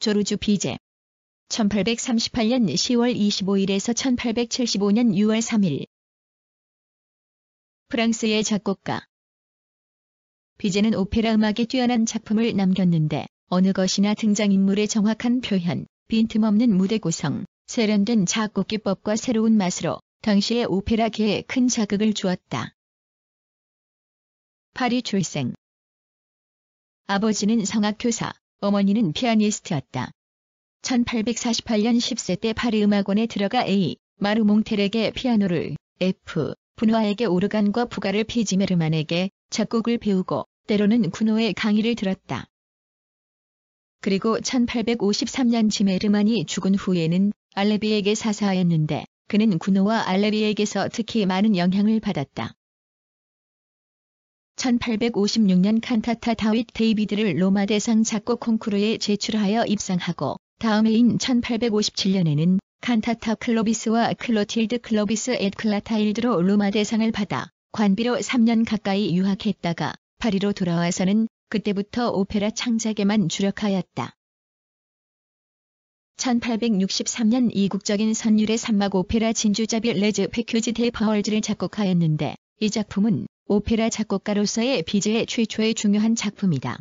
조르주 비제 1838년 10월 25일에서 1875년 6월 3일 프랑스의 작곡가 비제는 오페라 음악에 뛰어난 작품을 남겼는데 어느 것이나 등장인물의 정확한 표현, 빈틈없는 무대 구성, 세련된 작곡 기법과 새로운 맛으로 당시의 오페라계에 큰 자극을 주었다. 파리 출생 아버지는 성악교사, 어머니는 피아니스트였다. 1848년 10세 때 파리 음악원에 들어가 A. 마루 몽텔에게 피아노를, F. 분화에게 오르간과 부가를 피지메르만에게 작곡을 배우고 때로는 쿠노의 강의를 들었다. 그리고 1853년 지메르만이 죽은 후에는 알레비에게 사사하였는데 그는 쿠노와 알레비에게서 특히 많은 영향을 받았다. 1856년 칸타타 다윗 데이비드를 로마 대상 작곡 콩쿠르에 제출하여 입상하고 다음 해인 1857년에는 칸타타 클로비스와 클로틸드 클로비스 앳 클라타일드로 로마 대상을 받아 관비로 3년 가까이 유학했다가 파리로 돌아와서는 그때부터 오페라 창작에만 주력하였다. 1863년 이국적인 선율의 산막 오페라 진주자빌 레즈 페큐지 데 파월즈를 작곡하였는데 이 작품은 오페라 작곡가로서의 비제의 최초의 중요한 작품이다.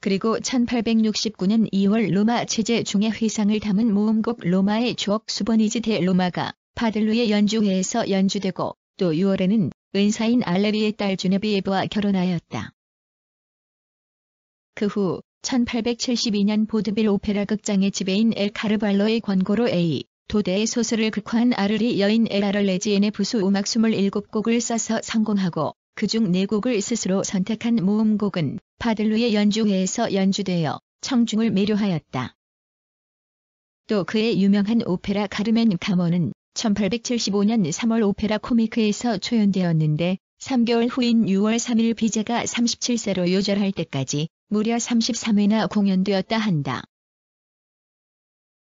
그리고 1869년 2월 로마 체제 중의 회상을 담은 모음곡 로마의 추억 수버니지 대 로마가 파들루의 연주회에서 연주되고 또 6월에는 은사인 알레리의 딸 주네비에브와 결혼하였다. 그 후 1872년 보드빌 오페라 극장의 지배인 엘 카르발로의 권고로 A. 도대의 소설을 극화한 아르리 여인 에라럴 레지엔의 부수 음악 27곡을 써서 성공하고 그중 4곡을 스스로 선택한 모음곡은 파들루의 연주회에서 연주되어 청중을 매료하였다. 또 그의 유명한 오페라 가르멘 가모는 1875년 3월 오페라 코미크에서 초연되었는데 3개월 후인 6월 3일 비제가 37세로 요절할 때까지 무려 33회나 공연되었다 한다.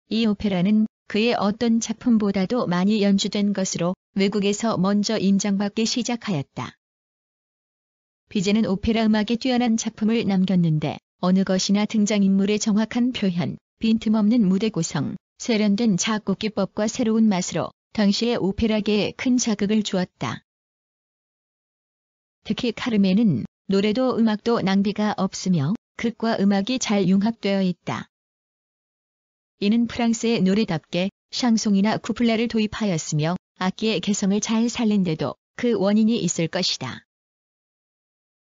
이 오페라는 그의 어떤 작품보다도 많이 연주된 것으로 외국에서 먼저 인정받기 시작하였다. 비제는 오페라 음악에 뛰어난 작품을 남겼는데 어느 것이나 등장인물의 정확한 표현, 빈틈없는 무대 구성, 세련된 작곡 기법과 새로운 맛으로 당시의 오페라계에 큰 자극을 주었다. 특히 카르멘은 노래도 음악도 낭비가 없으며 극과 음악이 잘 융합되어 있다. 이는 프랑스의 노래답게 샹송이나 쿠플라를 도입하였으며 악기의 개성을 잘 살린데도 그 원인이 있을 것이다.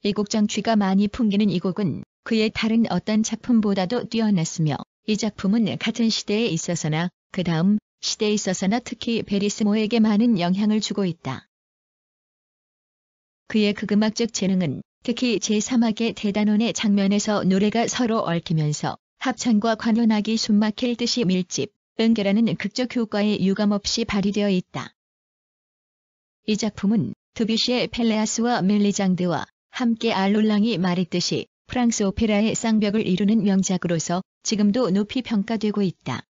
이 곡장취가 많이 풍기는 이 곡은 그의 다른 어떤 작품보다도 뛰어났으며 이 작품은 같은 시대에 있어서나 그 다음 시대에 있어서나 특히 베리스모에게 많은 영향을 주고 있다. 그의 극음악적 재능은 특히 제3악의 대단원의 장면에서 노래가 서로 얽히면서 합창과 관현악이 숨막힐 듯이 밀집, 응결하는 극적 효과에 유감없이 발휘되어 있다. 이 작품은 드뷔시의 펠레아스와 멜리장드와 함께 알롤랑이 말했듯이 프랑스 오페라의 쌍벽을 이루는 명작으로서 지금도 높이 평가되고 있다.